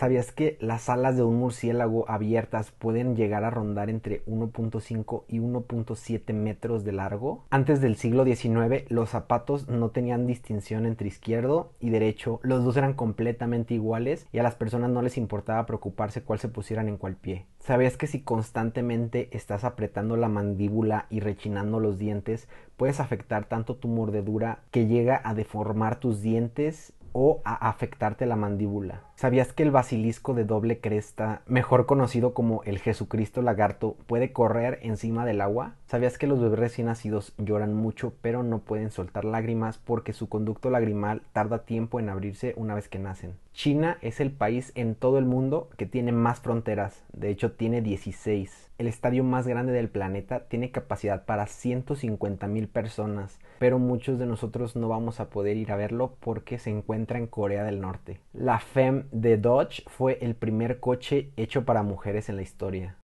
¿Sabías que las alas de un murciélago abiertas pueden llegar a rondar entre 1.5 y 1.7 metros de largo? Antes del siglo XIX los zapatos no tenían distinción entre izquierdo y derecho, los dos eran completamente iguales y a las personas no les importaba preocuparse cuál se pusieran en cuál pie. ¿Sabías que si constantemente estás apretando la mandíbula y rechinando los dientes, puedes afectar tanto tu mordedura que llega a deformar tus dientes o a afectarte la mandíbula? ¿Sabías que el basilisco de doble cresta, mejor conocido como el Jesucristo lagarto, puede correr encima del agua? ¿Sabías que los bebés recién nacidos lloran mucho pero no pueden soltar lágrimas porque su conducto lagrimal tarda tiempo en abrirse una vez que nacen? China es el país en todo el mundo que tiene más fronteras, de hecho tiene 16. El estadio más grande del planeta tiene capacidad para 150 mil personas, pero muchos de nosotros no vamos a poder ir a verlo porque se encuentra en Corea del Norte. La FEM de Dodge fue el primer coche hecho para mujeres en la historia.